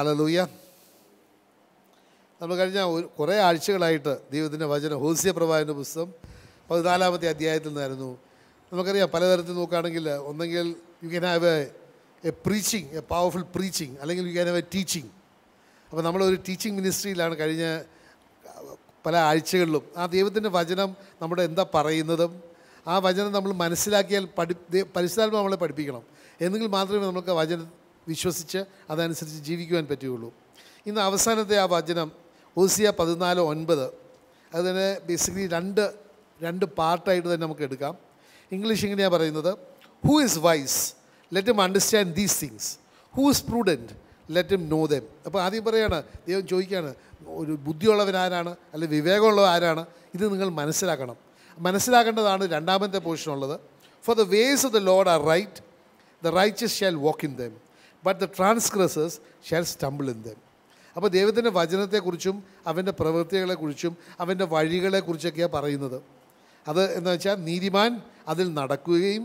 ഹലലൂയ നമ്മൾ കഴിഞ്ഞ ഒരു കുറേ ആഴ്ചകളായിട്ട് ദൈവത്തിൻ്റെ വചനം ഹോസ്യ പ്രഭാവിൻ്റെ പുസ്തകം പതിനാലാമത്തെ അധ്യായത്തിൽ നിന്നായിരുന്നു നമുക്കറിയാം പലതരത്തിൽ നോക്കുകയാണെങ്കിൽ ഒന്നെങ്കിൽ you can have a a preaching a powerful preaching അല്ലെങ്കിൽ you can have a teaching അപ്പോൾ നമ്മളൊരു ടീച്ചിങ് മിനിസ്ട്രിയിലാണ് കഴിഞ്ഞ പല ആഴ്ചകളിലും ആ ദൈവത്തിൻ്റെ വചനം നമ്മുടെ എന്താ പറയുന്നതും ആ വചനം നമ്മൾ മനസ്സിലാക്കിയാൽ പഠി പരിശുദ്ധാത്മ നമ്മളെ പഠിപ്പിക്കണം എന്നെങ്കിൽ മാത്രമേ നമുക്ക് വചനം വിശ്വസിച്ച് അതനുസരിച്ച് ജീവിക്കുവാൻ പറ്റുകയുള്ളൂ ഇന്ന് അവസാനത്തെ ആ വചനം ഓസിയ പതിനാല് ഒൻപത് അത് തന്നെ ബേസിക്കലി രണ്ട് രണ്ട് പാർട്ടായിട്ട് തന്നെ നമുക്ക് എടുക്കാം ഇംഗ്ലീഷ് ഇങ്ങനെയാണ് പറയുന്നത് who is vice let M understand these things who is prudent let M know them അപ്പോൾ ആദ്യം പറയുകയാണ് ദൈവം ചോദിക്കുകയാണ് ഒരു ബുദ്ധിയുള്ളവൻ ആരാണ് അല്ലെ വിവേകമുള്ളവ ആരാണ് ഇത് നിങ്ങൾ മനസ്സിലാക്കണം മനസ്സിലാക്കേണ്ടതാണ് രണ്ടാമത്തെ പോർഷനുള്ളത് for the ways of the Lord are right the righteous shall walk in them but the transgressors shall stumble in them അപ്പോൾ ദൈവത്തിൻ്റെ വചനത്തെക്കുറിച്ചും അവൻ്റെ പ്രവൃത്തികളെക്കുറിച്ചും അവൻ്റെ വഴികളെക്കുറിച്ചൊക്കെയാണ് പറയുന്നത് അത് എന്ന് വെച്ചാൽ നീതിമാൻ അതിൽ നടക്കുകയും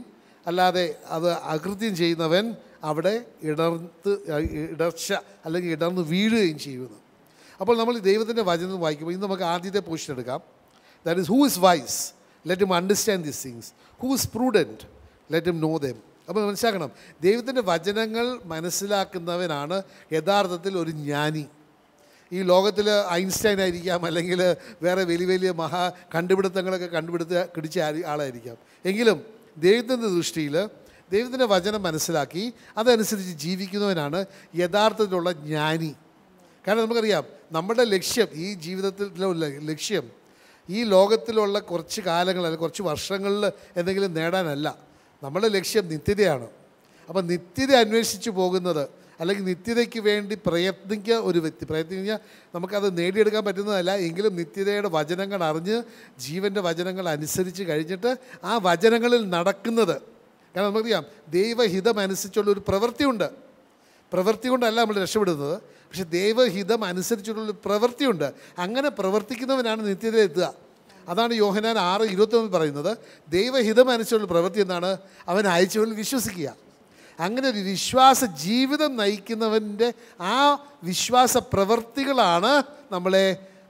അല്ലാതെ അത് അകൃത്യം ചെയ്യുന്നവൻ അവിടെ ഇടർത്ത് ഇടർച്ച അല്ലെങ്കിൽ ഇടർന്ന് വീഴുകയും ചെയ്യുന്നു അപ്പോൾ നമ്മൾ ദൈവത്തിൻ്റെ വചനം വായിക്കുമ്പോൾ ഇന്ന് നമുക്ക് ആദ്യത്തെ പോഷൻ എടുക്കാം that is who is vice let M understand these things who is prudent let M know them അപ്പോൾ മനസ്സിലാക്കണം ദൈവത്തിൻ്റെ വചനങ്ങൾ മനസ്സിലാക്കുന്നവനാണ് യഥാർത്ഥത്തിൽ ഒരു ജ്ഞാനി ഈ ലോകത്തിൽ ഐൻസ്റ്റൈൻ ആയിരിക്കാം അല്ലെങ്കിൽ വേറെ വലിയ വലിയ മഹാ കണ്ടുപിടുത്തങ്ങളൊക്കെ കണ്ടുപിടുത്ത കിടിച്ച ആളായിരിക്കാം എങ്കിലും ദൈവത്തിൻ്റെ ദൃഷ്ടിയിൽ ദൈവത്തിൻ്റെ വചനം മനസ്സിലാക്കി അതനുസരിച്ച് ജീവിക്കുന്നവനാണ് യഥാർത്ഥത്തിലുള്ള ജ്ഞാനി കാരണം നമുക്കറിയാം നമ്മുടെ ലക്ഷ്യം ഈ ജീവിതത്തിലുള്ള ലക്ഷ്യം ഈ ലോകത്തിലുള്ള കുറച്ച് കാലങ്ങൾ അല്ലെങ്കിൽ കുറച്ച് വർഷങ്ങളിൽ എന്തെങ്കിലും നേടാനല്ല നമ്മുടെ ലക്ഷ്യം നിത്യതയാണ് അപ്പം നിത്യത അന്വേഷിച്ച് പോകുന്നത് അല്ലെങ്കിൽ നിത്യതയ്ക്ക് വേണ്ടി പ്രയത്നിക്കുക ഒരു വ്യക്തി പ്രയത്നിക്കുക നമുക്കത് നേടിയെടുക്കാൻ പറ്റുന്നതല്ല എങ്കിലും നിത്യതയുടെ വചനങ്ങൾ അറിഞ്ഞ് ജീവൻ്റെ വചനങ്ങൾ അനുസരിച്ച് കഴിഞ്ഞിട്ട് ആ വചനങ്ങളിൽ നടക്കുന്നത് കാരണം നമുക്കറിയാം ഒരു പ്രവൃത്തിയുണ്ട് പ്രവൃത്തി കൊണ്ടല്ല നമ്മൾ രക്ഷപ്പെടുന്നത് പക്ഷേ ദൈവഹിതം അനുസരിച്ചുള്ളൊരു പ്രവൃത്തിയുണ്ട് അങ്ങനെ പ്രവർത്തിക്കുന്നവനാണ് എത്തുക അതാണ് യോഹനാൻ ആറ് ഇരുപത്തൊന്ന് പറയുന്നത് ദൈവഹിതമനുസരിച്ചുള്ള പ്രവൃത്തി എന്നാണ് അവൻ അയച്ചവനിൽ വിശ്വസിക്കുക അങ്ങനെ ഒരു വിശ്വാസ ജീവിതം നയിക്കുന്നവൻ്റെ ആ വിശ്വാസ പ്രവൃത്തികളാണ് നമ്മളെ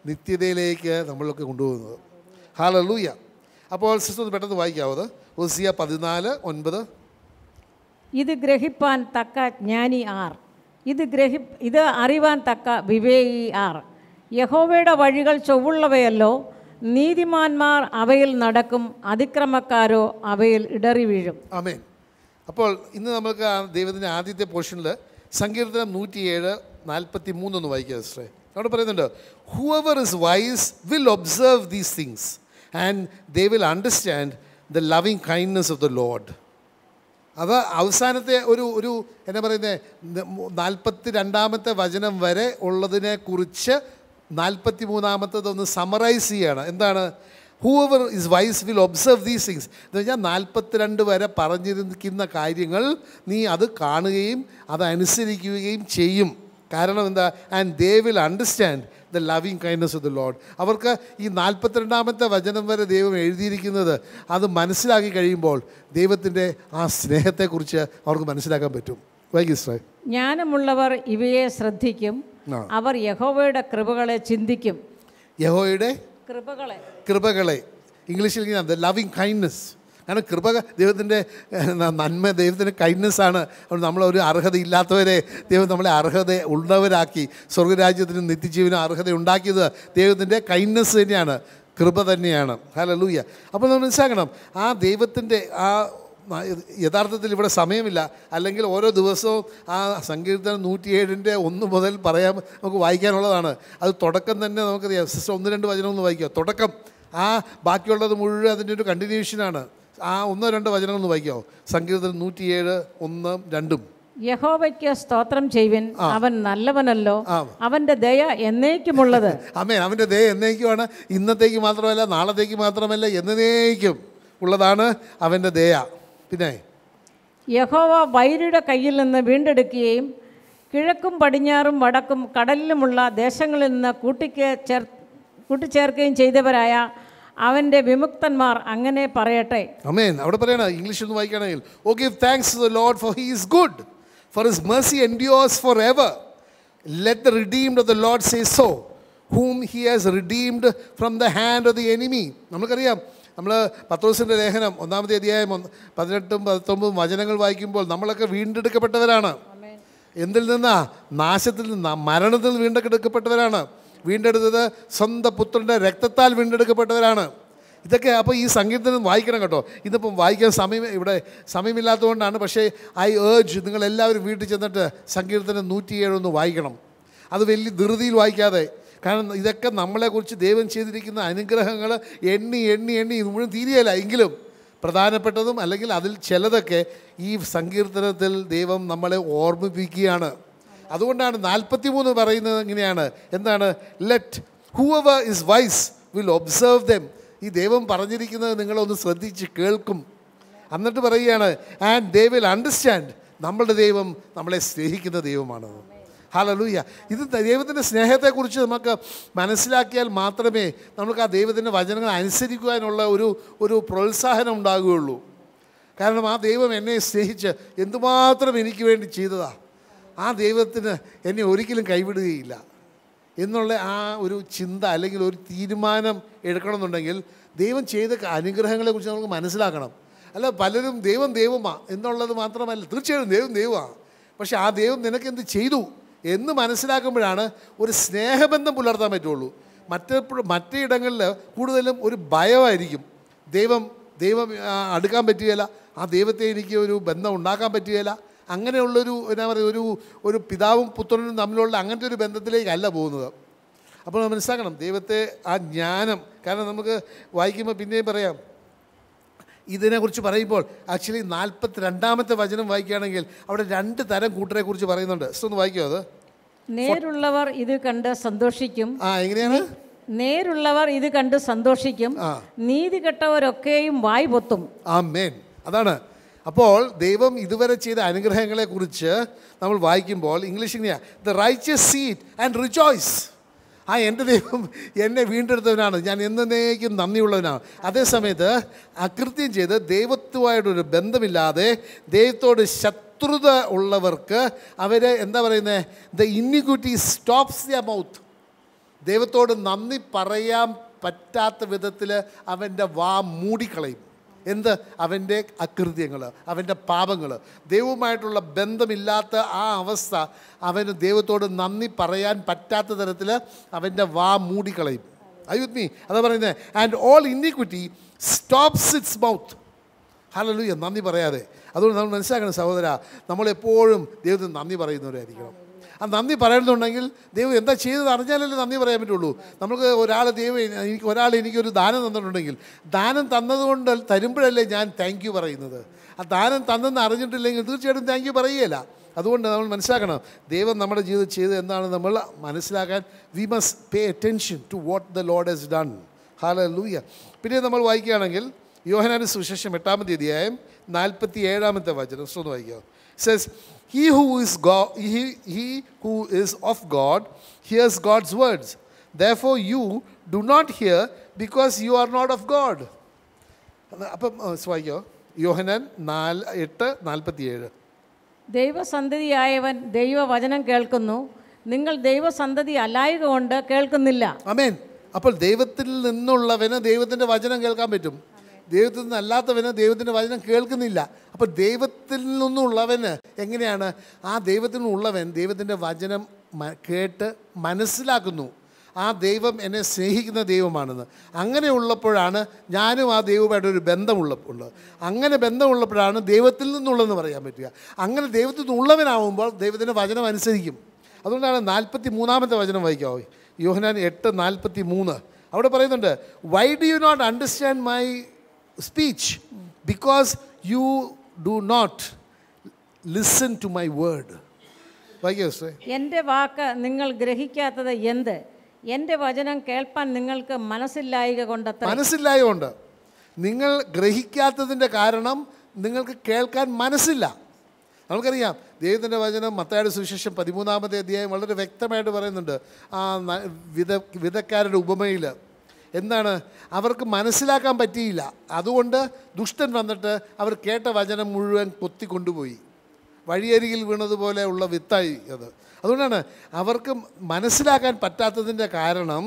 നിത്യതയിലേക്ക് നമ്മളൊക്കെ കൊണ്ടുപോകുന്നത് ഹാലൂയ അപ്പോൾ സിസ്റ്റർ ഒന്ന് പെട്ടെന്ന് വായിക്കാവത് ഉസിയ പതിനാല് ഒൻപത് ഇത് ഗ്രഹിപ്പാൻ തക്ക ജ്ഞാനി ആർ ഇത് ഗ്രഹി ഇത് അറിവാൻ തക്ക വിവേകി ആർ യഹോവയുടെ വഴികൾ ചൊവ്വുള്ളവയല്ലോ നീതിമാന്മാർ അവയിൽ നടക്കും അതിക്രമക്കാരോ അവയിൽ ഇടറി വീഴും അമേൻ അപ്പോൾ ഇന്ന് നമുക്ക് ദൈവത്തിൻ്റെ ആദ്യത്തെ പോർഷനിൽ സങ്കീർത്തനം നൂറ്റിയേഴ് നാൽപ്പത്തി മൂന്നൊന്ന് വായിക്കുക സിസ്റ്ററെ അവിടെ പറയുന്നുണ്ട് whoever is wise will observe these things and they will understand the loving kindness of the Lord അത് അവസാനത്തെ ഒരു ഒരു എന്താ പറയുന്നത് നാൽപ്പത്തി രണ്ടാമത്തെ വചനം വരെ ഉള്ളതിനെക്കുറിച്ച് നാൽപ്പത്തി ഒന്ന് സമറൈസ് ചെയ്യാണ് എന്താണ് whoever is wise will observe these things എന്ന് വെച്ചാൽ നാൽപ്പത്തിരണ്ട് വരെ പറഞ്ഞിരിക്കുന്ന കാര്യങ്ങൾ നീ അത് കാണുകയും അതനുസരിക്കുകയും ചെയ്യും കാരണം എന്താ and they will understand the loving kindness of the Lord അവർക്ക് ഈ നാൽപ്പത്തിരണ്ടാമത്തെ വചനം വരെ ദൈവം എഴുതിയിരിക്കുന്നത് അത് മനസ്സിലാക്കി കഴിയുമ്പോൾ ദൈവത്തിൻ്റെ ആ സ്നേഹത്തെക്കുറിച്ച് അവർക്ക് മനസ്സിലാക്കാൻ പറ്റും ജ്ഞാനമുള്ളവർ ഇവയെ ശ്രദ്ധിക്കും അവർ യഹോവയുടെ കൃപകളെ ചിന്തിക്കും യഹോയുടെ കൃപകളെ കൃപകളെ ഇംഗ്ലീഷിൽ ലവിങ് കൈൻഡ്നസ് കാരണം കൃപ ദൈവത്തിൻ്റെ നന്മ ദൈവത്തിൻ്റെ കൈൻഡ്നെസ്സാണ് നമ്മൾ ഒരു അർഹതയില്ലാത്തവരെ ദൈവം നമ്മളെ അർഹത ഉള്ളവരാക്കി സ്വർഗരാജ്യത്തിന് നിത്യജീവനും അർഹത ഉണ്ടാക്കിയത് ദൈവത്തിൻ്റെ കൈൻഡ്നെസ് തന്നെയാണ് കൃപ തന്നെയാണ് ഹലോ അപ്പോൾ നമ്മൾ മനസ്സിലാക്കണം ആ ദൈവത്തിൻ്റെ ആ യഥാർത്ഥത്തിൽ ഇവിടെ സമയമില്ല അല്ലെങ്കിൽ ഓരോ ദിവസവും ആ സങ്കീർത്തനം നൂറ്റിയേഴിൻ്റെ ഒന്ന് മുതൽ പറയാൻ നമുക്ക് വായിക്കാനുള്ളതാണ് അത് തുടക്കം തന്നെ നമുക്കറിയാം സിസ്റ്റർ ഒന്ന് രണ്ട് വചനം ഒന്ന് വായിക്കുക തുടക്കം ആ ബാക്കിയുള്ളത് മുഴുവൻ അതിൻ്റെ ഒരു കണ്ടിന്യൂഷനാണ് ആ ഒന്നോ രണ്ടോ വചനം ഒന്ന് വായിക്കാമോ സങ്കീർത്തനം നൂറ്റിയേഴ് ഒന്നും രണ്ടും യഹോവയ്ക്ക് സ്തോത്രം ചെയ്യുവിൻ അവൻ നല്ലവനല്ലോ അവന്റെ ദയ എന്നേക്കുമുള്ളത് അമ്മേ അവന്റെ ദയ എന്നേക്കുമാണ് ഇന്നത്തേക്ക് മാത്രമല്ല നാളത്തേക്ക് മാത്രമല്ല എന്നേക്കും ഉള്ളതാണ് അവന്റെ ദയ പിന്നെ യഹോവ വൈരിയുടെ കയ്യിൽ നിന്ന് വീണ്ടെടുക്കുകയും കിഴക്കും പടിഞ്ഞാറും വടക്കും കടലിലുമുള്ള ദേശങ്ങളിൽ നിന്ന് കൂട്ടിക്ക് ചേർ കൂട്ടിച്ചേർക്കുകയും ചെയ്തവരായ അവൻ്റെ വിമുക്തന്മാർ അങ്ങനെ പറയട്ടെ അമേൻ അവിടെ പറയണ ഇംഗ്ലീഷ് ഒന്ന് വായിക്കണമെങ്കിൽ oh give thanks the Lord for he is good for his mercy endures forever let the redeemed of the Lord say so whom he has redeemed from the hand of the enemy നമുക്കറിയാം നമ്മൾ പത്രോസിൻ്റെ ലേഖനം ഒന്നാമത്തെ അധ്യായം പതിനെട്ടും പത്തൊമ്പതും വചനങ്ങൾ വായിക്കുമ്പോൾ നമ്മളൊക്കെ വീണ്ടെടുക്കപ്പെട്ടവരാണ് എന്തിൽ നിന്നാ നാശത്തിൽ നിന്നാ മരണത്തിൽ വീണ്ടെടുക്കപ്പെട്ടവരാണ് വീണ്ടെടുത്തത് സ്വന്തം പുത്രൻ്റെ രക്തത്താൽ വീണ്ടെടുക്കപ്പെട്ടവരാണ് ഇതൊക്കെ അപ്പോൾ ഈ സംഗീതം വായിക്കണം കേട്ടോ ഇതിപ്പം വായിക്കാൻ സമയം ഇവിടെ സമയമില്ലാത്തതുകൊണ്ടാണ് പക്ഷേ ഐ ഏജ് നിങ്ങളെല്ലാവരും വീട്ടിൽ ചെന്നിട്ട് സങ്കീർത്തനം നൂറ്റിയേഴൊന്ന് വായിക്കണം അത് വലിയ ധൃതിയിൽ വായിക്കാതെ കാരണം ഇതൊക്കെ നമ്മളെക്കുറിച്ച് ദൈവം ചെയ്തിരിക്കുന്ന അനുഗ്രഹങ്ങൾ എണ്ണി എണ്ണി എണ്ണി ഇത് മുഴുവൻ തീരുകയില്ല എങ്കിലും പ്രധാനപ്പെട്ടതും അല്ലെങ്കിൽ അതിൽ ചിലതൊക്കെ ഈ സങ്കീർത്തനത്തിൽ ദൈവം നമ്മളെ ഓർമ്മിപ്പിക്കുകയാണ് അതുകൊണ്ടാണ് നാൽപ്പത്തി മൂന്ന് പറയുന്നത് ഇങ്ങനെയാണ് എന്താണ് let whoever is wise will observe them ഈ ദൈവം പറഞ്ഞിരിക്കുന്നത് നിങ്ങളൊന്ന് ശ്രദ്ധിച്ച് കേൾക്കും എന്നിട്ട് പറയുകയാണ് ആൻഡ് ദേ വിൽ അണ്ടർസ്റ്റാൻഡ് നമ്മളുടെ ദൈവം നമ്മളെ സ്നേഹിക്കുന്ന ദൈവമാണ് ഹലലൂയ ഇത് ദൈവത്തിൻ്റെ സ്നേഹത്തെക്കുറിച്ച് നമുക്ക് മനസ്സിലാക്കിയാൽ മാത്രമേ നമുക്ക് ആ ദൈവത്തിൻ്റെ വചനങ്ങൾ അനുസരിക്കുവാനുള്ള ഒരു ഒരു പ്രോത്സാഹനം ഉണ്ടാകുകയുള്ളൂ കാരണം ആ ദൈവം എന്നെ സ്നേഹിച്ച് എന്തുമാത്രം എനിക്ക് വേണ്ടി ചെയ്തതാണ് ആ ദൈവത്തിന് എന്നെ ഒരിക്കലും കൈവിടുകയില്ല എന്നുള്ള ആ ഒരു ചിന്ത അല്ലെങ്കിൽ ഒരു തീരുമാനം എടുക്കണമെന്നുണ്ടെങ്കിൽ ദൈവം ചെയ്ത അനുഗ്രഹങ്ങളെക്കുറിച്ച് നമുക്ക് മനസ്സിലാക്കണം അല്ല പലരും ദൈവം ദൈവമാണ് എന്നുള്ളത് മാത്രമല്ല തീർച്ചയായും ദൈവം ദൈവമാണ് പക്ഷേ ആ ദൈവം നിനക്കെന്ത് ചെയ്തു എന്ന് മനസ്സിലാക്കുമ്പോഴാണ് ഒരു സ്നേഹബന്ധം പുലർത്താൻ പറ്റുള്ളൂ മറ്റ് മറ്റിടങ്ങളിൽ കൂടുതലും ഒരു ഭയമായിരിക്കും ദൈവം ദൈവം അടുക്കാൻ പറ്റുകയില്ല ആ ദൈവത്തെ എനിക്ക് ഒരു ബന്ധം ഉണ്ടാക്കാൻ പറ്റുകയില്ല അങ്ങനെയുള്ളൊരു എന്താ പറയുക ഒരു ഒരു പിതാവും പുത്രനും തമ്മിലുള്ള അങ്ങനത്തെ ഒരു ബന്ധത്തിലേക്കല്ല പോകുന്നത് അപ്പോൾ മനസ്സിലാക്കണം ദൈവത്തെ ആ ജ്ഞാനം കാരണം നമുക്ക് വായിക്കുമ്പോൾ പിന്നെയും പറയാം ഇതിനെക്കുറിച്ച് പറയുമ്പോൾ ആക്ച്വലി നാൽപ്പത്തി രണ്ടാമത്തെ വചനം വായിക്കുകയാണെങ്കിൽ അവിടെ രണ്ട് തരം കൂട്ടരെ കുറിച്ച് പറയുന്നുണ്ട് ഒന്ന് വായിക്കോ അത് നേരുള്ളവർ ഇത് കണ്ട് സന്തോഷിക്കും ആ എങ്ങനെയാണ് നേരുള്ളവർ ഇത് കണ്ട് സന്തോഷിക്കും നീതി കെട്ടവരൊക്കെയും വായി പൊത്തും ആ മേൻ അതാണ് അപ്പോൾ ദൈവം ഇതുവരെ ചെയ്ത അനുഗ്രഹങ്ങളെ കുറിച്ച് നമ്മൾ വായിക്കുമ്പോൾ ഇംഗ്ലീഷ് ഇങ്ങനെയാണ് the righteous see it and rejoice ആ എൻ്റെ ദൈവം എന്നെ വീണ്ടെടുത്തവനാണ് ഞാൻ എന്നേക്കും നന്ദിയുള്ളവനാണ് അതേസമയത്ത് അകൃത്യം ചെയ്ത് ദൈവത്തുമായിട്ടൊരു ബന്ധമില്ലാതെ ദൈവത്തോട് ശത്രുത ഉള്ളവർക്ക് അവരെ എന്താ പറയുന്നത് the iniquity stops the mouth ദൈവത്തോട് നന്ദി പറയാൻ പറ്റാത്ത വിധത്തിൽ അവൻ്റെ വാ മൂടിക്കളയും എന്ത് അവൻ്റെ അകൃത്യങ്ങൾ അവൻ്റെ പാപങ്ങൾ ദൈവവുമായിട്ടുള്ള ബന്ധമില്ലാത്ത ആ അവസ്ഥ അവന് ദൈവത്തോട് നന്ദി പറയാൻ പറ്റാത്ത തരത്തിൽ അവൻ്റെ വാ മൂടിക്കളയും ഐ വിത്ത് മീ അതാ പറയുന്നത് and all iniquity stops its mouth hello നന്ദി പറയാതെ അതുകൊണ്ട് നമ്മൾ മനസ്സിലാക്കണം സഹോദര നമ്മളെപ്പോഴും ദൈവത്തിന് നന്ദി പറയുന്നവരായിരിക്കണം ആ നന്ദി പറയുന്നുണ്ടെങ്കിൽ ദൈവം എന്താ ചെയ്തത് അറിഞ്ഞാലല്ലേ നന്ദി പറയാൻ പറ്റുള്ളൂ നമുക്ക് ഒരാൾ ദൈവം എനിക്ക് ഒരാൾ എനിക്കൊരു ദാനം തന്നിട്ടുണ്ടെങ്കിൽ ദാനം തന്നതുകൊണ്ട് തരുമ്പോഴല്ലേ ഞാൻ താങ്ക് യു പറയുന്നത് ആ ദാനം തന്നെന്ന് അറിഞ്ഞിട്ടില്ലെങ്കിൽ തീർച്ചയായിട്ടും താങ്ക് യു പറയുകയില്ല അതുകൊണ്ട് നമ്മൾ മനസ്സിലാക്കണം ദൈവം നമ്മുടെ ജീവിതം ചെയ്ത് എന്താണ് നമ്മൾ മനസ്സിലാക്കാൻ we must pay attention to what the Lord has done hallelujah പിന്നെ നമ്മൾ വായിക്കുകയാണെങ്കിൽ യോഹനാന് സുവിശേഷം എട്ടാമത്തെ തീയതിയായും നാൽപ്പത്തി ഏഴാമത്തെ വചനം ഒന്ന് വായിക്കാം says he who is go he he who is of God hears God's words therefore you do not hear because you are not of God അപ്പം വായിക്കോ യോഹനൻ നാല് എട്ട് നാൽപ്പത്തിയേഴ് ദൈവസന്ധതിയായവൻ ദൈവവചനം കേൾക്കുന്നു നിങ്ങൾ ദൈവസന്ധതി അല്ലായത് കൊണ്ട് കേൾക്കുന്നില്ല അമേൻ അപ്പോൾ ദൈവത്തിൽ നിന്നുള്ളവന് ദൈവത്തിൻ്റെ വചനം കേൾക്കാൻ പറ്റും ദൈവത്തിൽ നിന്നല്ലാത്തവന് ദൈവത്തിൻ്റെ വചനം കേൾക്കുന്നില്ല അപ്പോൾ ദൈവത്തിൽ നിന്നുള്ളവന് എങ്ങനെയാണ് ആ ദൈവത്തിൽ നിന്നുള്ളവൻ ദൈവത്തിൻ്റെ വചനം കേട്ട് മനസ്സിലാക്കുന്നു ആ ദൈവം എന്നെ സ്നേഹിക്കുന്ന ദൈവമാണെന്ന് അങ്ങനെ ഉള്ളപ്പോഴാണ് ഞാനും ആ ദൈവമായിട്ട് ഒരു ഉള്ളത് അങ്ങനെ ബന്ധമുള്ളപ്പോഴാണ് ദൈവത്തിൽ നിന്നുള്ളതെന്ന് പറയാൻ പറ്റുക അങ്ങനെ ദൈവത്തിൽ നിന്നുള്ളവനാവുമ്പോൾ ദൈവത്തിൻ്റെ വചനം അനുസരിക്കും അതുകൊണ്ടാണ് നാൽപ്പത്തി മൂന്നാമത്തെ വചനം വായിക്കാവോ യോഹനാൻ എട്ട് നാൽപ്പത്തി മൂന്ന് അവിടെ പറയുന്നുണ്ട് why do you not understand my speech because you do not listen to my word. എൻ്റെ വാക്ക് നിങ്ങൾ ഗ്രഹിക്കാത്തത് എന്ത് എൻ്റെ വചനം കേൾപ്പാൻ നിങ്ങൾക്ക് മനസ്സില്ലായക കൊണ്ട് മനസ്സില്ലായതുകൊണ്ട് നിങ്ങൾ ഗ്രഹിക്കാത്തതിൻ്റെ കാരണം നിങ്ങൾക്ക് കേൾക്കാൻ മനസ്സില്ല നമുക്കറിയാം ദൈവത്തിൻ്റെ വചനം മത്തായുടെ സുവിശേഷം പതിമൂന്നാമത്തെ അധ്യായം വളരെ വ്യക്തമായിട്ട് പറയുന്നുണ്ട് ആ വിത വിധക്കാരുടെ ഉപമയിൽ എന്താണ് അവർക്ക് മനസ്സിലാക്കാൻ പറ്റിയില്ല അതുകൊണ്ട് ദുഷ്ടൻ വന്നിട്ട് അവർ കേട്ട വചനം മുഴുവൻ കൊത്തി കൊണ്ടുപോയി വഴിയരികിൽ വീണതുപോലെ ഉള്ള വിത്തായി അത് അതുകൊണ്ടാണ് അവർക്ക് മനസ്സിലാക്കാൻ പറ്റാത്തതിൻ്റെ കാരണം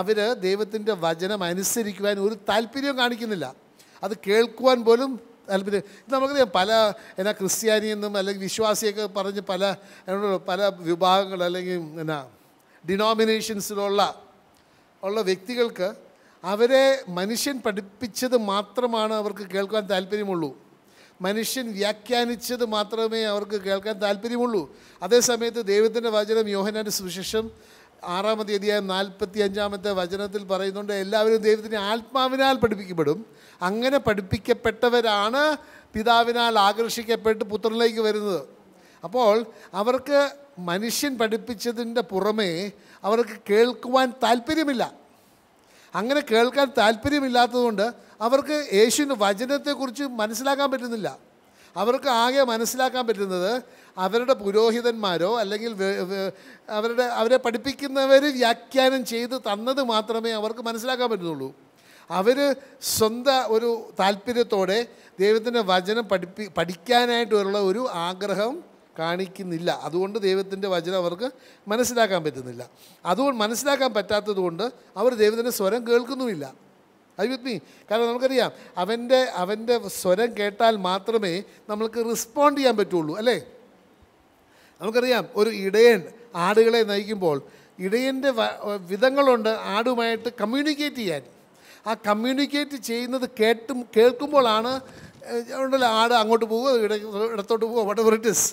അവർ ദൈവത്തിൻ്റെ വചനം അനുസരിക്കുവാൻ ഒരു താല്പര്യവും കാണിക്കുന്നില്ല അത് കേൾക്കുവാൻ പോലും താല്പര്യം നമുക്കറിയാം പല എന്നാ ക്രിസ്ത്യാനി എന്നും അല്ലെങ്കിൽ വിശ്വാസിയൊക്കെ പറഞ്ഞ് പല പല വിഭാഗങ്ങൾ അല്ലെങ്കിൽ എന്നാ ഡിനോമിനേഷൻസിലുള്ള ഉള്ള വ്യക്തികൾക്ക് അവരെ മനുഷ്യൻ പഠിപ്പിച്ചത് മാത്രമാണ് അവർക്ക് കേൾക്കാൻ താല്പര്യമുള്ളൂ മനുഷ്യൻ വ്യാഖ്യാനിച്ചത് മാത്രമേ അവർക്ക് കേൾക്കാൻ താല്പര്യമുള്ളൂ അതേസമയത്ത് ദൈവത്തിൻ്റെ വചനം യോഹനാൻ്റെ സുവിശേഷം ആറാം തീയതിയായ നാൽപ്പത്തി അഞ്ചാമത്തെ വചനത്തിൽ പറയുന്നുണ്ട് എല്ലാവരും ദൈവത്തിൻ്റെ ആത്മാവിനാൽ പഠിപ്പിക്കപ്പെടും അങ്ങനെ പഠിപ്പിക്കപ്പെട്ടവരാണ് പിതാവിനാൽ ആകർഷിക്കപ്പെട്ട് പുത്രനിലേക്ക് വരുന്നത് അപ്പോൾ അവർക്ക് മനുഷ്യൻ പഠിപ്പിച്ചതിൻ്റെ പുറമേ അവർക്ക് കേൾക്കുവാൻ താല്പര്യമില്ല അങ്ങനെ കേൾക്കാൻ താല്പര്യമില്ലാത്തതുകൊണ്ട് അവർക്ക് യേശുവിൻ്റെ വചനത്തെക്കുറിച്ച് മനസ്സിലാക്കാൻ പറ്റുന്നില്ല അവർക്ക് ആകെ മനസ്സിലാക്കാൻ പറ്റുന്നത് അവരുടെ പുരോഹിതന്മാരോ അല്ലെങ്കിൽ അവരുടെ അവരെ പഠിപ്പിക്കുന്നവർ വ്യാഖ്യാനം ചെയ്ത് തന്നത് മാത്രമേ അവർക്ക് മനസ്സിലാക്കാൻ പറ്റുന്നുള്ളൂ അവർ സ്വന്തം ഒരു താല്പര്യത്തോടെ ദൈവത്തിൻ്റെ വചനം പഠിപ്പി പഠിക്കാനായിട്ടുള്ള ഒരു ആഗ്രഹം കാണിക്കുന്നില്ല അതുകൊണ്ട് ദൈവത്തിൻ്റെ വചനം അവർക്ക് മനസ്സിലാക്കാൻ പറ്റുന്നില്ല അതുകൊണ്ട് മനസ്സിലാക്കാൻ പറ്റാത്തതുകൊണ്ട് അവർ ദൈവത്തിൻ്റെ സ്വരം കേൾക്കുന്നുമില്ല ഐ വിത്ത് മീ കാരണം നമുക്കറിയാം അവൻ്റെ അവൻ്റെ സ്വരം കേട്ടാൽ മാത്രമേ നമ്മൾക്ക് റെസ്പോണ്ട് ചെയ്യാൻ പറ്റുള്ളൂ അല്ലേ നമുക്കറിയാം ഒരു ഇടയൻ ആടുകളെ നയിക്കുമ്പോൾ ഇടയൻ്റെ വിധങ്ങളുണ്ട് ആടുമായിട്ട് കമ്മ്യൂണിക്കേറ്റ് ചെയ്യാൻ ആ കമ്മ്യൂണിക്കേറ്റ് ചെയ്യുന്നത് കേട്ടും കേൾക്കുമ്പോഴാണ് ഉണ്ടല്ലോ ആട് അങ്ങോട്ട് പോകുക ഇടത്തോട്ട് പോകുക വട്ട് ഇറ്റ് ഇസ്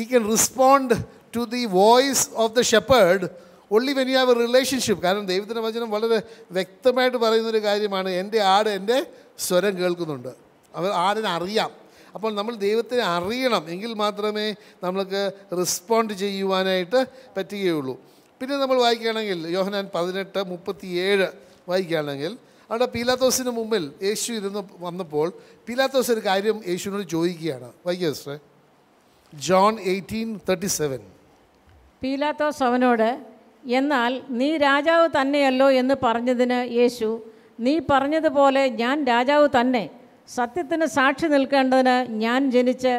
ഈ can respond to the voice of the shepherd only when you have a relationship കാരണം ദൈവത്തിൻ്റെ വചനം വളരെ വ്യക്തമായിട്ട് പറയുന്നൊരു കാര്യമാണ് എൻ്റെ ആട് എൻ്റെ സ്വരം കേൾക്കുന്നുണ്ട് അവർ ആടിനെ അറിയാം അപ്പോൾ നമ്മൾ ദൈവത്തിനെ അറിയണം എങ്കിൽ മാത്രമേ നമ്മൾക്ക് റെസ്പോണ്ട് ചെയ്യുവാനായിട്ട് പറ്റുകയുള്ളൂ പിന്നെ നമ്മൾ വായിക്കുകയാണെങ്കിൽ യോഹനാൻ പതിനെട്ട് മുപ്പത്തിയേഴ് വായിക്കുകയാണെങ്കിൽ അവിടെ പീലാത്തോസിന് മുമ്പിൽ യേശു ഇരുന്ന് വന്നപ്പോൾ പീലാത്തോസ് ഒരു കാര്യം യേശുവിനോട് ചോദിക്കുകയാണ് വൈകിയ സിസ്റ്ററെ ജോൺ എയ്റ്റീൻ തേർട്ടി സെവൻ പീലാത്തോസ് അവനോട് എന്നാൽ നീ രാജാവ് തന്നെയല്ലോ എന്ന് പറഞ്ഞതിന് യേശു നീ പറഞ്ഞതുപോലെ ഞാൻ രാജാവ് തന്നെ സത്യത്തിന് സാക്ഷി നിൽക്കേണ്ടതിന് ഞാൻ ജനിച്ച്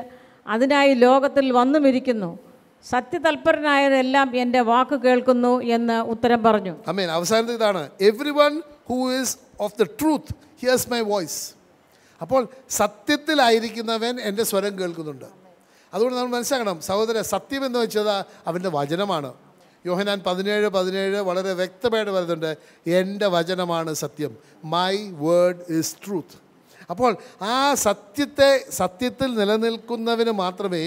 അതിനായി ലോകത്തിൽ വന്നുമിരിക്കുന്നു സത്യതൽപരനായവരെല്ലാം എൻ്റെ വാക്ക് കേൾക്കുന്നു എന്ന് ഉത്തരം പറഞ്ഞു അമീൻ അവസാനത്തെ ഇതാണ് everyone who is of the truth hears my voice അപ്പോൾ സത്യത്തിലായിരിക്കുന്നവൻ എൻ്റെ സ്വരം കേൾക്കുന്നുണ്ട് അതുകൊണ്ട് നമ്മൾ മനസ്സിലാക്കണം സഹോദര സത്യം എന്ന് വെച്ചത് അവൻ്റെ വചനമാണ് യോഹനാൻ പതിനേഴ് പതിനേഴ് വളരെ വ്യക്തമായിട്ട് പറയുന്നുണ്ട് എൻ്റെ വചനമാണ് സത്യം മൈ വേർഡ് ഇസ് ട്രൂത്ത് അപ്പോൾ ആ സത്യത്തെ സത്യത്തിൽ നിലനിൽക്കുന്നവന് മാത്രമേ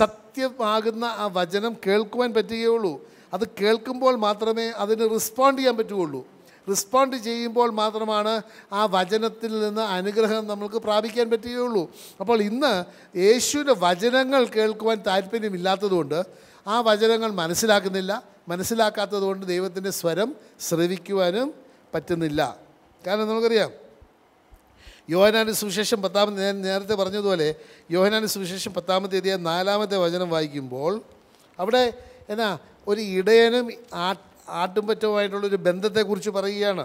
സത്യമാകുന്ന ആ വചനം കേൾക്കുവാൻ പറ്റുകയുള്ളൂ അത് കേൾക്കുമ്പോൾ മാത്രമേ അതിന് റെസ്പോണ്ട് ചെയ്യാൻ പറ്റുകയുള്ളൂ റെസ്പോണ്ട് ചെയ്യുമ്പോൾ മാത്രമാണ് ആ വചനത്തിൽ നിന്ന് അനുഗ്രഹം നമുക്ക് പ്രാപിക്കാൻ പറ്റുകയുള്ളൂ അപ്പോൾ ഇന്ന് യേശുവിൻ്റെ വചനങ്ങൾ കേൾക്കുവാൻ താല്പര്യമില്ലാത്തതുകൊണ്ട് ആ വചനങ്ങൾ മനസ്സിലാക്കുന്നില്ല മനസ്സിലാക്കാത്തതുകൊണ്ട് ദൈവത്തിൻ്റെ സ്വരം ശ്രവിക്കുവാനും പറ്റുന്നില്ല കാരണം നമുക്കറിയാം യോഹനാന് സുവിശേഷം പത്താമത്തെ ഞാൻ നേരത്തെ പറഞ്ഞതുപോലെ യോഹനാന് സുവിശേഷം പത്താമത്തെ തീയതി നാലാമത്തെ വചനം വായിക്കുമ്പോൾ അവിടെ എന്നാ ഒരു ഇടയനും ആ ആട്ടുംപറ്റവുമായിട്ടുള്ളൊരു ബന്ധത്തെക്കുറിച്ച് പറയുകയാണ്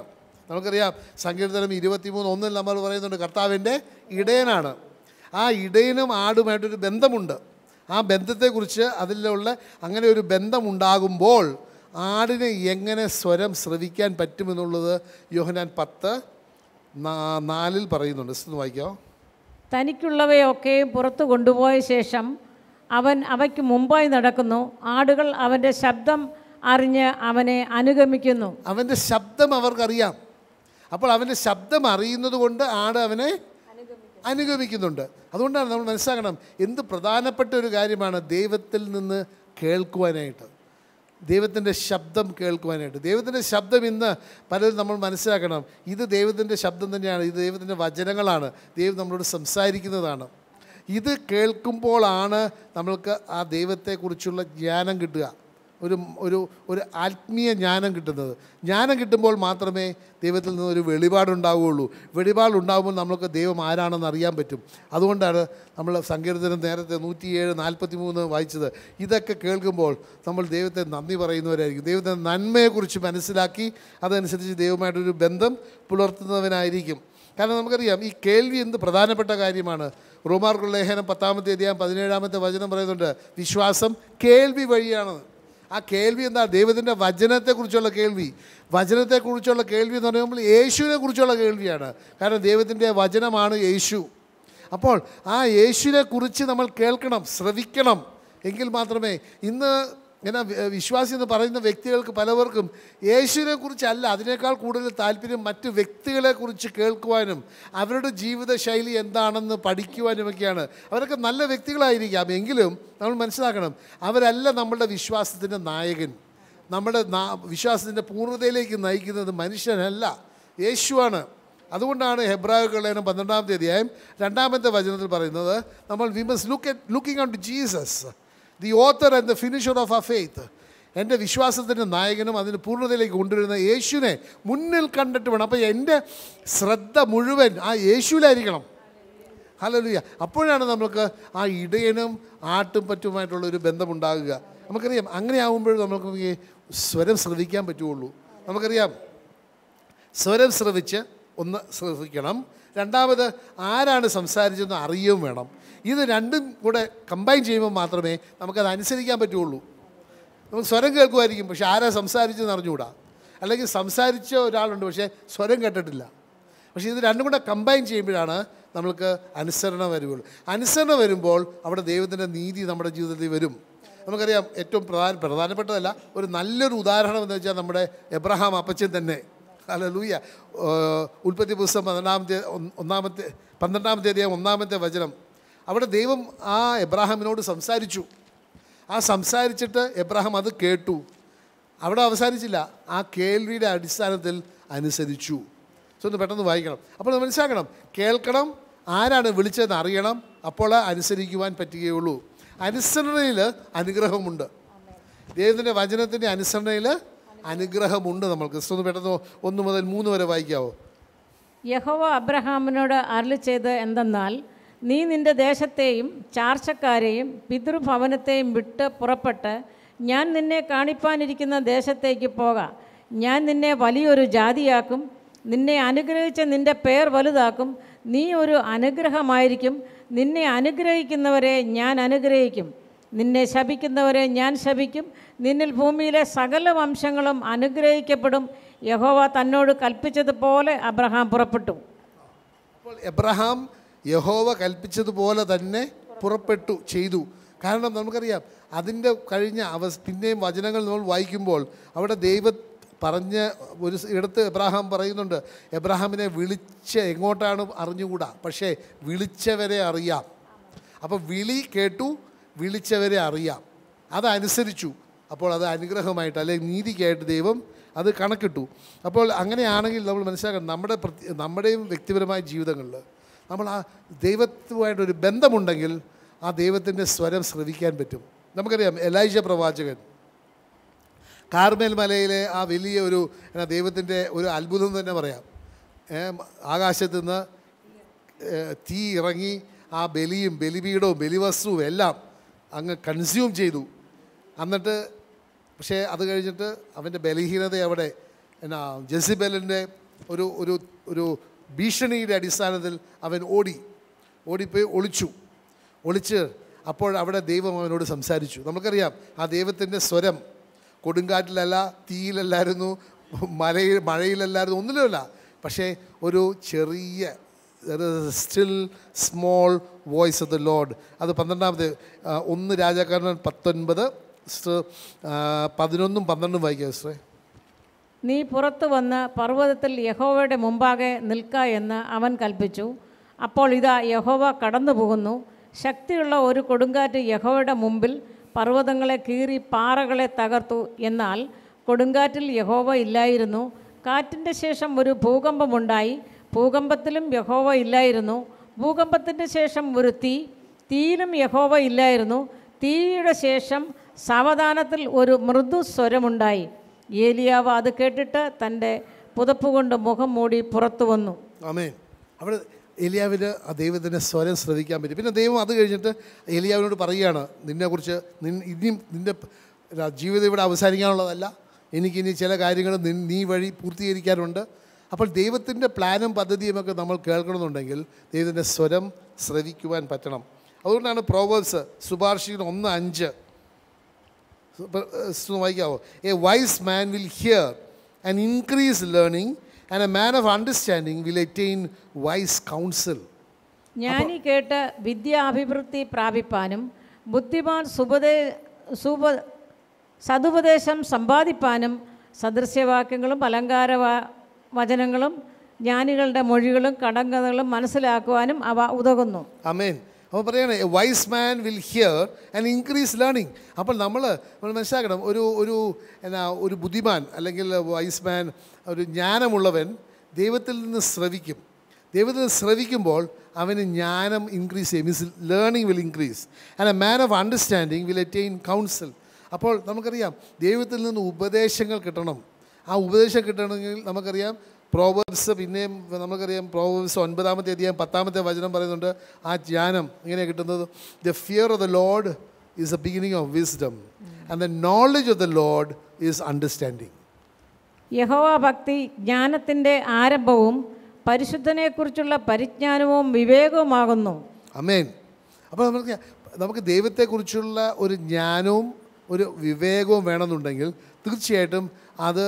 നമുക്കറിയാം സങ്കീർത്തനം മൂന്ന് ഒന്നിൽ നമ്മൾ പറയുന്നുണ്ട് കർത്താവിൻ്റെ ഇടയനാണ് ആ ഇടയനും ആടുമായിട്ടൊരു ബന്ധമുണ്ട് ആ ബന്ധത്തെക്കുറിച്ച് അതിലുള്ള അങ്ങനെ ഒരു ബന്ധമുണ്ടാകുമ്പോൾ ആടിന് എങ്ങനെ സ്വരം ശ്രവിക്കാൻ പറ്റുമെന്നുള്ളത് യോഹനാൻ പത്ത് നാലിൽ പറയുന്നുണ്ട് ഒന്ന് വായിക്കോ തനിക്കുള്ളവയൊക്കെയും പുറത്തു കൊണ്ടുപോയ ശേഷം അവൻ അവയ്ക്ക് മുമ്പായി നടക്കുന്നു ആടുകൾ അവൻ്റെ ശബ്ദം അറിഞ്ഞ് അവനെ അനുഗമിക്കുന്നു അവന്റെ ശബ്ദം അവർക്കറിയാം അപ്പോൾ അവന്റെ ശബ്ദം അറിയുന്നത് കൊണ്ട് ആട് അവനെ അനുഗമിക്കുന്നുണ്ട് അതുകൊണ്ടാണ് നമ്മൾ മനസ്സിലാക്കണം എന്ത് പ്രധാനപ്പെട്ട ഒരു കാര്യമാണ് ദൈവത്തിൽ നിന്ന് കേൾക്കുവാനായിട്ട് ദൈവത്തിൻ്റെ ശബ്ദം കേൾക്കുവാനായിട്ട് ദൈവത്തിൻ്റെ ശബ്ദം ഇന്ന് പലരും നമ്മൾ മനസ്സിലാക്കണം ഇത് ദൈവത്തിൻ്റെ ശബ്ദം തന്നെയാണ് ഇത് ദൈവത്തിൻ്റെ വചനങ്ങളാണ് ദൈവം നമ്മളോട് സംസാരിക്കുന്നതാണ് ഇത് കേൾക്കുമ്പോഴാണ് നമ്മൾക്ക് ആ ദൈവത്തെക്കുറിച്ചുള്ള ജ്ഞാനം കിട്ടുക ഒരു ഒരു ഒരു ആത്മീയ ജ്ഞാനം കിട്ടുന്നത് ജ്ഞാനം കിട്ടുമ്പോൾ മാത്രമേ ദൈവത്തിൽ നിന്ന് ഒരു വെളിപാടുണ്ടാവുകയുള്ളൂ വെളിപാടുണ്ടാകുമ്പോൾ നമ്മൾക്ക് ദൈവം ആരാണെന്ന് അറിയാൻ പറ്റും അതുകൊണ്ടാണ് നമ്മൾ സങ്കീർത്തനം നേരത്തെ നൂറ്റിയേഴ് നാൽപ്പത്തി മൂന്ന് വായിച്ചത് ഇതൊക്കെ കേൾക്കുമ്പോൾ നമ്മൾ ദൈവത്തെ നന്ദി പറയുന്നവരായിരിക്കും ദൈവത്തെ നന്മയെക്കുറിച്ച് മനസ്സിലാക്കി അതനുസരിച്ച് ദൈവമായിട്ടൊരു ബന്ധം പുലർത്തുന്നവനായിരിക്കും കാരണം നമുക്കറിയാം ഈ കേൾവി എന്ത് പ്രധാനപ്പെട്ട കാര്യമാണ് റോമാർക്കുള്ള ലേഖനം പത്താമത്തെ അധ്യായം പതിനേഴാമത്തെ വചനം പറയുന്നുണ്ട് വിശ്വാസം കേൾവി വഴിയാണെന്ന് ആ കേൾവി എന്താ ദൈവത്തിൻ്റെ വചനത്തെക്കുറിച്ചുള്ള കേൾവി വചനത്തെക്കുറിച്ചുള്ള കേൾവി എന്ന് പറയുമ്പോൾ യേശുവിനെ കുറിച്ചുള്ള കേൾവിയാണ് കാരണം ദൈവത്തിൻ്റെ വചനമാണ് യേശു അപ്പോൾ ആ യേശുവിനെ കുറിച്ച് നമ്മൾ കേൾക്കണം ശ്രവിക്കണം എങ്കിൽ മാത്രമേ ഇന്ന് ഇങ്ങനെ വിശ്വാസി എന്ന് പറയുന്ന വ്യക്തികൾക്ക് പലവർക്കും കുറിച്ചല്ല അതിനേക്കാൾ കൂടുതൽ താല്പര്യം മറ്റ് വ്യക്തികളെക്കുറിച്ച് കേൾക്കുവാനും അവരുടെ ജീവിതശൈലി എന്താണെന്ന് പഠിക്കുവാനുമൊക്കെയാണ് അവരൊക്കെ നല്ല വ്യക്തികളായിരിക്കാം എങ്കിലും നമ്മൾ മനസ്സിലാക്കണം അവരല്ല നമ്മളുടെ വിശ്വാസത്തിൻ്റെ നായകൻ നമ്മുടെ വിശ്വാസത്തിൻ്റെ പൂർണ്ണതയിലേക്ക് നയിക്കുന്നത് മനുഷ്യനല്ല യേശുവാണ് അതുകൊണ്ടാണ് ഹെബ്രാഹിക ലേഖനം പന്ത്രണ്ടാമത്തെ അധ്യായം രണ്ടാമത്തെ വചനത്തിൽ പറയുന്നത് നമ്മൾ we must look at looking on to Jesus the author and the finisher of ആ ഫെയ്ത്ത് എൻ്റെ വിശ്വാസത്തിൻ്റെ നായകനും അതിന് പൂർണ്ണതയിലേക്ക് കൊണ്ടുവരുന്ന യേശുവിനെ മുന്നിൽ കണ്ടിട്ട് വേണം അപ്പോൾ എൻ്റെ ശ്രദ്ധ മുഴുവൻ ആ യേശുവിലായിരിക്കണം ഹലലുയ അപ്പോഴാണ് നമുക്ക് ആ ഇടയനും ആട്ടും പറ്റുമായിട്ടുള്ള ഒരു ബന്ധമുണ്ടാകുക നമുക്കറിയാം അങ്ങനെ ആകുമ്പോൾ നമുക്ക് ഈ സ്വരം ശ്രവിക്കാൻ പറ്റുള്ളൂ നമുക്കറിയാം സ്വരം ശ്രവിച്ച് ഒന്ന് ശ്രവിക്കണം രണ്ടാമത് ആരാണ് സംസാരിച്ചതെന്ന് അറിയുകയും വേണം ഇത് രണ്ടും കൂടെ കമ്പൈൻ ചെയ്യുമ്പോൾ മാത്രമേ നമുക്കത് അനുസരിക്കാൻ പറ്റുള്ളൂ നമുക്ക് സ്വരം കേൾക്കുമായിരിക്കും പക്ഷെ ആരാ സംസാരിച്ചെന്ന് അറിഞ്ഞുകൂടാ അല്ലെങ്കിൽ സംസാരിച്ച ഒരാളുണ്ട് പക്ഷേ സ്വരം കേട്ടിട്ടില്ല പക്ഷേ ഇത് രണ്ടും കൂടെ കമ്പൈൻ ചെയ്യുമ്പോഴാണ് നമ്മൾക്ക് അനുസരണ വരുവുള്ളൂ അനുസരണ വരുമ്പോൾ അവിടെ ദൈവത്തിൻ്റെ നീതി നമ്മുടെ ജീവിതത്തിൽ വരും നമുക്കറിയാം ഏറ്റവും പ്രധാന പ്രധാനപ്പെട്ടതല്ല ഒരു നല്ലൊരു ഉദാഹരണം എന്ന് വെച്ചാൽ നമ്മുടെ എബ്രഹാം അപ്പച്ചൻ തന്നെ അല്ല ലൂയ്യ ഉൽപ്പത്തി പുസ്തകം പന്ത്രണ്ടാമത്തെ ഒന്നാമത്തെ പന്ത്രണ്ടാമത്തെ ഒന്നാമത്തെ വചനം അവിടെ ദൈവം ആ എബ്രാഹാമിനോട് സംസാരിച്ചു ആ സംസാരിച്ചിട്ട് എബ്രാഹാം അത് കേട്ടു അവിടെ അവസാനിച്ചില്ല ആ കേൾവിയുടെ അടിസ്ഥാനത്തിൽ അനുസരിച്ചു സോ ഒന്ന് പെട്ടെന്ന് വായിക്കണം അപ്പോൾ നമ്മൾ മനസ്സിലാക്കണം കേൾക്കണം ആരാണ് വിളിച്ചതെന്ന് അറിയണം അപ്പോൾ അനുസരിക്കുവാൻ പറ്റുകയുള്ളൂ അനുസരണയിൽ അനുഗ്രഹമുണ്ട് ദൈവത്തിൻ്റെ വചനത്തിൻ്റെ അനുസരണയിൽ അനുഗ്രഹമുണ്ട് നമ്മൾക്ക് ഒന്ന് പെട്ടെന്ന് ഒന്ന് മുതൽ മൂന്ന് വരെ വായിക്കാവോ യഹോവ അബ്രഹാമിനോട് അരളി ചെയ്ത് എന്തെന്നാൽ നീ നിന്റെ ദേശത്തെയും ചാർച്ചക്കാരെയും പിതൃഭവനത്തെയും വിട്ട് പുറപ്പെട്ട് ഞാൻ നിന്നെ കാണിപ്പാനിരിക്കുന്ന ദേശത്തേക്ക് പോകാം ഞാൻ നിന്നെ വലിയൊരു ജാതിയാക്കും നിന്നെ അനുഗ്രഹിച്ച നിന്റെ പേർ വലുതാക്കും നീ ഒരു അനുഗ്രഹമായിരിക്കും നിന്നെ അനുഗ്രഹിക്കുന്നവരെ ഞാൻ അനുഗ്രഹിക്കും നിന്നെ ശപിക്കുന്നവരെ ഞാൻ ശപിക്കും നിന്നിൽ ഭൂമിയിലെ സകല വംശങ്ങളും അനുഗ്രഹിക്കപ്പെടും യഹോവ തന്നോട് കൽപ്പിച്ചതുപോലെ അബ്രഹാം പുറപ്പെട്ടു അപ്പോൾ എബ്രഹാം യഹോവ കൽപ്പിച്ചതുപോലെ തന്നെ പുറപ്പെട്ടു ചെയ്തു കാരണം നമുക്കറിയാം അതിൻ്റെ കഴിഞ്ഞ അവ പിന്നെയും വചനങ്ങൾ നമ്മൾ വായിക്കുമ്പോൾ അവിടെ ദൈവ പറഞ്ഞ ഒരു ഇടത്ത് എബ്രാഹാം പറയുന്നുണ്ട് എബ്രാഹാമിനെ വിളിച്ച് എങ്ങോട്ടാണ് അറിഞ്ഞുകൂടാ പക്ഷേ വിളിച്ചവരെ അറിയാം അപ്പോൾ വിളി കേട്ടു വിളിച്ചവരെ അറിയാം അതനുസരിച്ചു അപ്പോൾ അത് അനുഗ്രഹമായിട്ട് അല്ലെങ്കിൽ നീതിക്കായിട്ട് ദൈവം അത് കണക്കിട്ടു അപ്പോൾ അങ്ങനെയാണെങ്കിൽ നമ്മൾ മനസ്സിലാക്കണം നമ്മുടെ നമ്മുടെയും വ്യക്തിപരമായ ജീവിതങ്ങളിൽ നമ്മൾ ആ ദൈവത്തുമായിട്ടൊരു ബന്ധമുണ്ടെങ്കിൽ ആ ദൈവത്തിൻ്റെ സ്വരം ശ്രവിക്കാൻ പറ്റും നമുക്കറിയാം എലൈജ പ്രവാചകൻ കാർമേൽ മലയിലെ ആ വലിയ ഒരു ദൈവത്തിൻ്റെ ഒരു അത്ഭുതം തന്നെ പറയാം ആകാശത്തു നിന്ന് തീ ഇറങ്ങി ആ ബലിയും ബലിപീഠവും ബലിവസ്തുവും എല്ലാം അങ്ങ് കൺസ്യൂം ചെയ്തു എന്നിട്ട് പക്ഷേ അത് കഴിഞ്ഞിട്ട് അവൻ്റെ ബലഹീനത അവിടെ എന്നാ ജെസിബലിൻ്റെ ഒരു ഒരു ഒരു ഭീഷണിയുടെ അടിസ്ഥാനത്തിൽ അവൻ ഓടി ഓടിപ്പോയി ഒളിച്ചു ഒളിച്ച് അപ്പോൾ അവിടെ ദൈവം അവനോട് സംസാരിച്ചു നമുക്കറിയാം ആ ദൈവത്തിൻ്റെ സ്വരം കൊടുങ്കാറ്റിലല്ല തീയിലല്ലായിരുന്നു മലയിൽ മഴയിലല്ലായിരുന്നു ഒന്നിലുമല്ല പക്ഷേ ഒരു ചെറിയ still small voice of the Lord അത് പന്ത്രണ്ടാമത് ഒന്ന് രാജാക്കാരൻ പത്തൊൻപത് പതിനൊന്നും പന്ത്രണ്ടും വായിക്കാം സിസ്റ്ററേ നീ പുറത്തു വന്ന് പർവ്വതത്തിൽ യഹോവയുടെ മുമ്പാകെ നിൽക്ക എന്ന് അവൻ കൽപ്പിച്ചു അപ്പോൾ ഇതാ യഹോവ കടന്നു പോകുന്നു ശക്തിയുള്ള ഒരു കൊടുങ്കാറ്റ് യഹോവയുടെ മുമ്പിൽ പർവ്വതങ്ങളെ കീറി പാറകളെ തകർത്തു എന്നാൽ കൊടുങ്കാറ്റിൽ യഹോവ ഇല്ലായിരുന്നു കാറ്റിൻ്റെ ശേഷം ഒരു ഭൂകമ്പമുണ്ടായി ഭൂകമ്പത്തിലും യഹോവ ഇല്ലായിരുന്നു ഭൂകമ്പത്തിൻ്റെ ശേഷം ഒരു തീ തീയിലും യഹോവ ഇല്ലായിരുന്നു തീയുടെ ശേഷം സാവധാനത്തിൽ ഒരു മൃദു സ്വരമുണ്ടായി ഏലിയാവ് അത് കേട്ടിട്ട് തൻ്റെ പുതപ്പ് കൊണ്ട് മുഖം മൂടി പുറത്തു വന്നു ആമേ അവിടെ ഏലിയാവിന് ആ ദൈവത്തിൻ്റെ സ്വരം ശ്രദ്ധിക്കാൻ പറ്റും പിന്നെ ദൈവം അത് കഴിഞ്ഞിട്ട് ഏലിയാവിനോട് പറയുകയാണ് നിന്നെക്കുറിച്ച് നിൻ ഇനിയും നിൻ്റെ ജീവിതം ഇവിടെ അവസാനിക്കാനുള്ളതല്ല എനിക്കിനി ചില കാര്യങ്ങൾ നീ വഴി പൂർത്തീകരിക്കാനുണ്ട് അപ്പോൾ ദൈവത്തിൻ്റെ പ്ലാനും പദ്ധതിയുമൊക്കെ നമ്മൾ കേൾക്കണമെന്നുണ്ടെങ്കിൽ ദൈവത്തിൻ്റെ സ്വരം ശ്രവിക്കുവാൻ പറ്റണം അതുകൊണ്ടാണ് പ്രോവേഴ്സ് ശുപാർശയിൽ ഒന്ന് അഞ്ച് വായിക്കാവോ a wise man will hear and increase learning and a man of understanding will attain wise counsel ജ്ഞാനി കേട്ട് വിദ്യാഭിവൃദ്ധി പ്രാപിപ്പാനും ബുദ്ധിമാൻ സുപദേ സുപ സതുപദേശം സമ്പാദിപ്പാനും സദൃശ്യവാക്യങ്ങളും അലങ്കാര വചനങ്ങളും ജ്ഞാനികളുടെ മൊഴികളും കടങ്കഥകളും മനസ്സിലാക്കുവാനും അവ ഉതകുന്നു അമേൻ അപ്പോൾ പറയണേ a wise man will hear and increase learning അപ്പോൾ നമ്മൾ നമ്മൾ മനസ്സിലാക്കണം ഒരു ഒരു എന്നാ ഒരു ബുദ്ധിമാൻ അല്ലെങ്കിൽ വൈസ് മാൻ ഒരു ജ്ഞാനമുള്ളവൻ ദൈവത്തിൽ നിന്ന് ശ്രവിക്കും ദൈവത്തിൽ നിന്ന് ശ്രവിക്കുമ്പോൾ അവന് ജ്ഞാനം ഇൻക്രീസ് ചെയ്യും means learning will increase and a man of understanding will attain counsel അപ്പോൾ നമുക്കറിയാം ദൈവത്തിൽ നിന്ന് ഉപദേശങ്ങൾ കിട്ടണം ആ ഉപദേശം കിട്ടണമെങ്കിൽ നമുക്കറിയാം പ്രോവേബ്സ് പിന്നെയും നമുക്കറിയാം പ്രോവേബ്സ് ഒൻപതാമത്തെ അധികം പത്താമത്തെ വചനം പറയുന്നുണ്ട് ആ ജ്ഞാനം ഇങ്ങനെ കിട്ടുന്നത് the fear of the Lord is a beginning of wisdom and the knowledge of the Lord is understanding യഹോവ ഭക്തി ജ്ഞാനത്തിൻ്റെ ആരംഭവും പരിശുദ്ധനെക്കുറിച്ചുള്ള പരിജ്ഞാനവും വിവേകവുമാകുന്നു അമേൻ അപ്പോൾ നമുക്ക് നമുക്ക് ദൈവത്തെക്കുറിച്ചുള്ള ഒരു ജ്ഞാനവും ഒരു വിവേകവും വേണമെന്നുണ്ടെങ്കിൽ തീർച്ചയായിട്ടും അത്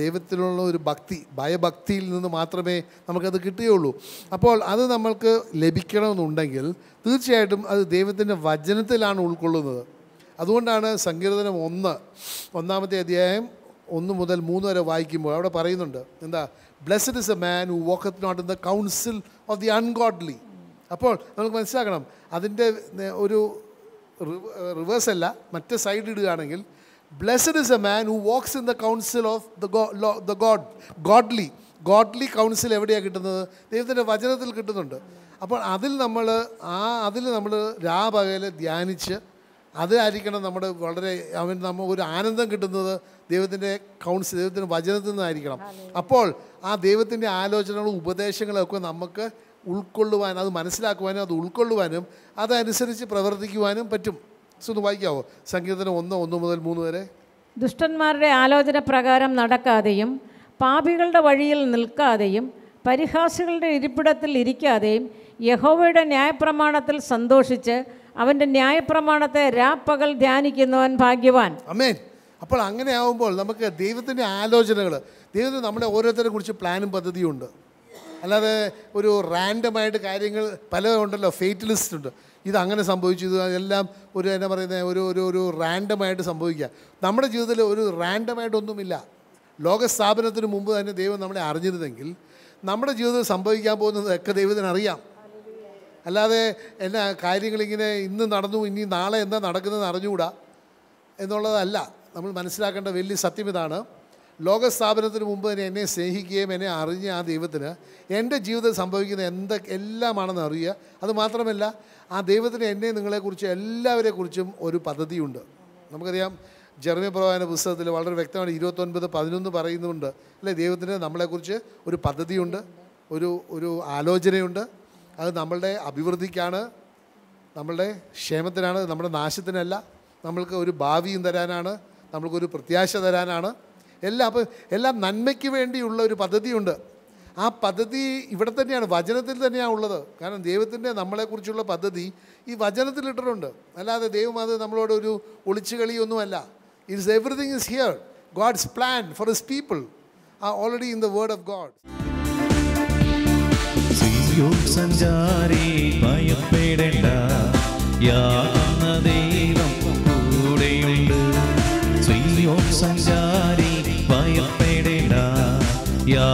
ദൈവത്തിലുള്ള ഒരു ഭക്തി ഭയഭക്തിയിൽ നിന്ന് മാത്രമേ നമുക്കത് കിട്ടുകയുള്ളൂ അപ്പോൾ അത് നമ്മൾക്ക് ലഭിക്കണമെന്നുണ്ടെങ്കിൽ തീർച്ചയായിട്ടും അത് ദൈവത്തിൻ്റെ വചനത്തിലാണ് ഉൾക്കൊള്ളുന്നത് അതുകൊണ്ടാണ് സങ്കീർത്തനം ഒന്ന് ഒന്നാമത്തെ അധ്യായം ഒന്ന് മുതൽ മൂന്ന് വരെ വായിക്കുമ്പോൾ അവിടെ പറയുന്നുണ്ട് എന്താ blessed is a man who walketh not in the counsel of the ungodly അപ്പോൾ നമുക്ക് മനസ്സിലാക്കണം അതിൻ്റെ ഒരു റിവേഴ്സല്ല മറ്റേ സൈഡ് ഇടുകയാണെങ്കിൽ Blessed is a man who walks in the counsel of the God, the God godly. Godly counsel എവിടെയാണ് കിട്ടുന്നത് ദൈവത്തിൻ്റെ വചനത്തിൽ കിട്ടുന്നുണ്ട് അപ്പോൾ അതിൽ നമ്മൾ ആ അതിൽ നമ്മൾ രാപകൽ ധ്യാനിച്ച് അതായിരിക്കണം നമ്മുടെ വളരെ അവൻ നമ്മൾ ഒരു ആനന്ദം കിട്ടുന്നത് ദൈവത്തിൻ്റെ കൗൺസിൽ ദൈവത്തിൻ്റെ വചനത്തിൽ നിന്നായിരിക്കണം അപ്പോൾ ആ ദൈവത്തിൻ്റെ ആലോചനകളും ഉപദേശങ്ങളും ഒക്കെ നമുക്ക് ഉൾക്കൊള്ളുവാനും അത് മനസ്സിലാക്കുവാനും അത് ഉൾക്കൊള്ളുവാനും അതനുസരിച്ച് പ്രവർത്തിക്കുവാനും പറ്റും ഒന്ന് വായിക്കാവോ സംഗീതത്തിന് ഒന്ന് ഒന്ന് മുതൽ മൂന്ന് വരെ ദുഷ്ടന്മാരുടെ ആലോചന പ്രകാരം നടക്കാതെയും പാപികളുടെ വഴിയിൽ നിൽക്കാതെയും പരിഹാസികളുടെ ഇരിപ്പിടത്തിൽ ഇരിക്കാതെയും യഹോവയുടെ ന്യായപ്രമാണത്തിൽ സന്തോഷിച്ച് അവൻ്റെ ന്യായപ്രമാണത്തെ രാപ്പകൽ ധ്യാനിക്കുന്നവൻ ഭാഗ്യവാൻ അമേൻ അപ്പോൾ അങ്ങനെ ആവുമ്പോൾ നമുക്ക് ദൈവത്തിൻ്റെ ആലോചനകൾ ദൈവത്തിന് നമ്മുടെ ഓരോരുത്തരെ കുറിച്ച് പ്ലാനും പദ്ധതിയും ഉണ്ട് അല്ലാതെ ഒരു റാൻഡമായിട്ട് കാര്യങ്ങൾ പല ഉണ്ടല്ലോ ഫേറ്റ് ലിസ്റ്റ് ഉണ്ട് ഇതങ്ങനെ സംഭവിച്ചു ഇത് എല്ലാം ഒരു എന്നാ പറയുന്നത് ഒരു ഒരു ഒരു റാൻഡമായിട്ട് സംഭവിക്കുക നമ്മുടെ ജീവിതത്തിൽ ഒരു റാൻഡമായിട്ടൊന്നുമില്ല ലോകസ്ഥാപനത്തിന് മുമ്പ് തന്നെ ദൈവം നമ്മളെ അറിഞ്ഞിരുന്നെങ്കിൽ നമ്മുടെ ജീവിതത്തിൽ സംഭവിക്കാൻ പോകുന്നതൊക്കെ ദൈവത്തിന് അറിയാം അല്ലാതെ എന്നാ കാര്യങ്ങളിങ്ങനെ ഇന്ന് നടന്നു ഇനി നാളെ എന്താ നടക്കുന്നതെന്ന് അറിഞ്ഞുകൂടാ എന്നുള്ളതല്ല നമ്മൾ മനസ്സിലാക്കേണ്ട വലിയ സത്യം ഇതാണ് ലോകസ്ഥാപനത്തിന് മുമ്പ് തന്നെ എന്നെ സ്നേഹിക്കുകയും എന്നെ അറിഞ്ഞ ആ ദൈവത്തിന് എൻ്റെ ജീവിതത്തിൽ സംഭവിക്കുന്ന എന്തൊക്കെ എല്ലാമാണെന്ന് അറിയുക അതുമാത്രമല്ല ആ ദൈവത്തിന് എന്നെ നിങ്ങളെക്കുറിച്ച് എല്ലാവരെക്കുറിച്ചും ഒരു പദ്ധതിയുണ്ട് നമുക്കറിയാം ജർമ്മി പ്രവാഹന പുസ്തകത്തിൽ വളരെ വ്യക്തമാണ് ഇരുപത്തൊൻപത് പതിനൊന്ന് പറയുന്നുണ്ട് അല്ലേ ദൈവത്തിന് നമ്മളെക്കുറിച്ച് ഒരു പദ്ധതിയുണ്ട് ഒരു ഒരു ആലോചനയുണ്ട് അത് നമ്മളുടെ അഭിവൃദ്ധിക്കാണ് നമ്മളുടെ ക്ഷേമത്തിനാണ് നമ്മുടെ നാശത്തിനല്ല നമ്മൾക്ക് ഒരു ഭാവിയും തരാനാണ് നമ്മൾക്കൊരു പ്രത്യാശ തരാനാണ് എല്ലാം അപ്പോൾ എല്ലാം നന്മയ്ക്ക് വേണ്ടിയുള്ള ഒരു പദ്ധതിയുണ്ട് ആ പദ്ധതി ഇവിടെ തന്നെയാണ് വചനത്തിൽ തന്നെയാണ് ഉള്ളത് കാരണം ദൈവത്തിൻ്റെ നമ്മളെക്കുറിച്ചുള്ള പദ്ധതി ഈ വചനത്തിൽ ഇട്ടിട്ടുണ്ട് അല്ലാതെ ദൈവം അത് നമ്മളോട് ഒരു ഒളിച്ചു കളിയൊന്നുമല്ല it's everything is here God's plan for his people ആ already in the word of God സഞ്ചാരി ഭയപ്പെടേണ്ട ദൈവം കൂടെയുണ്ട് സഞ്ചാരി ഭയപ്പെടേണ്ട യാ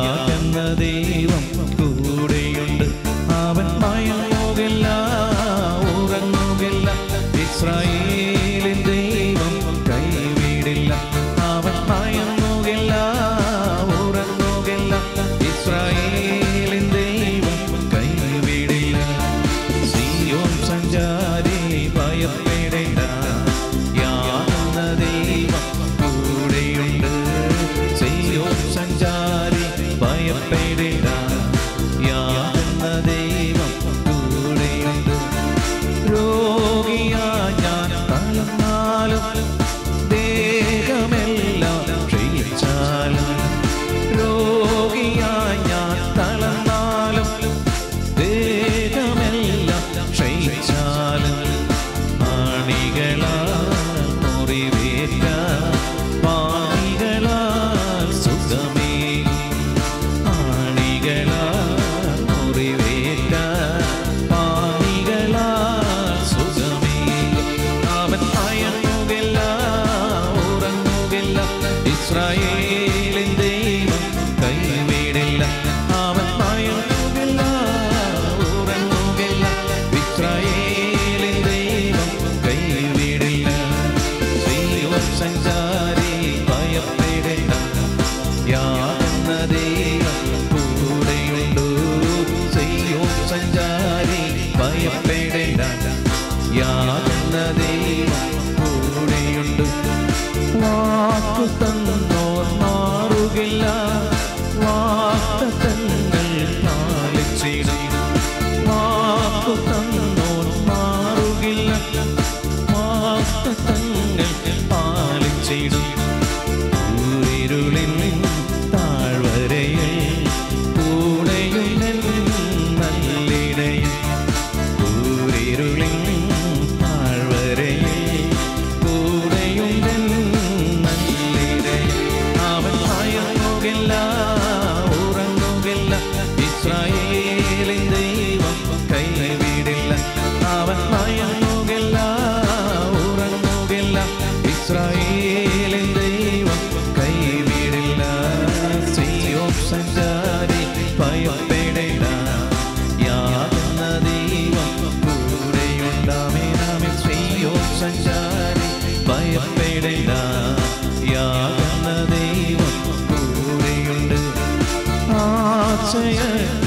없었다 ദൈവം കൂടെയുണ്ട് ആശയ